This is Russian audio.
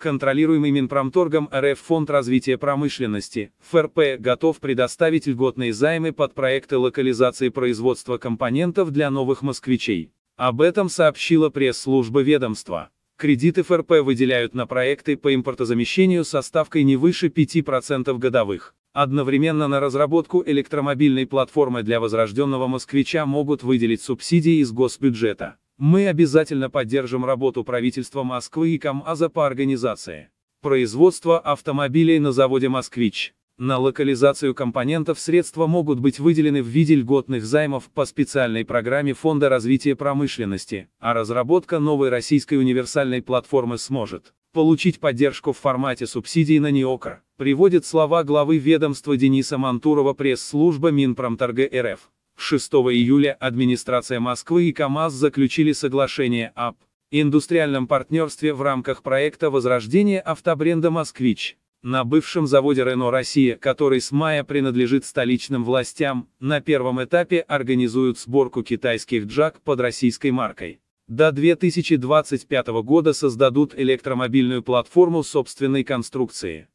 Контролируемый Минпромторгом РФ Фонд развития промышленности, ФРП, готов предоставить льготные займы под проекты локализации производства компонентов для новых москвичей. Об этом сообщила пресс-служба ведомства. Кредиты ФРП выделяют на проекты по импортозамещению со ставкой не выше 5% годовых. Одновременно на разработку электромобильной платформы для возрожденного москвича могут выделить субсидии из госбюджета. Мы обязательно поддержим работу правительства Москвы и КамАЗа по организации производства автомобилей на заводе «Москвич». На локализацию компонентов средства могут быть выделены в виде льготных займов по специальной программе Фонда развития промышленности, а разработка новой российской универсальной платформы сможет получить поддержку в формате субсидий на НИОКР, приводят слова главы ведомства Дениса Мантурова пресс-служба Минпромторга РФ. 6 июля администрация Москвы и КАМАЗ заключили соглашение об индустриальном партнерстве в рамках проекта возрождения автобренда «Москвич». На бывшем заводе «Рено Россия», который с мая принадлежит столичным властям, на первом этапе организуют сборку китайских джак под российской маркой. До 2025 года создадут электромобильную платформу собственной конструкции.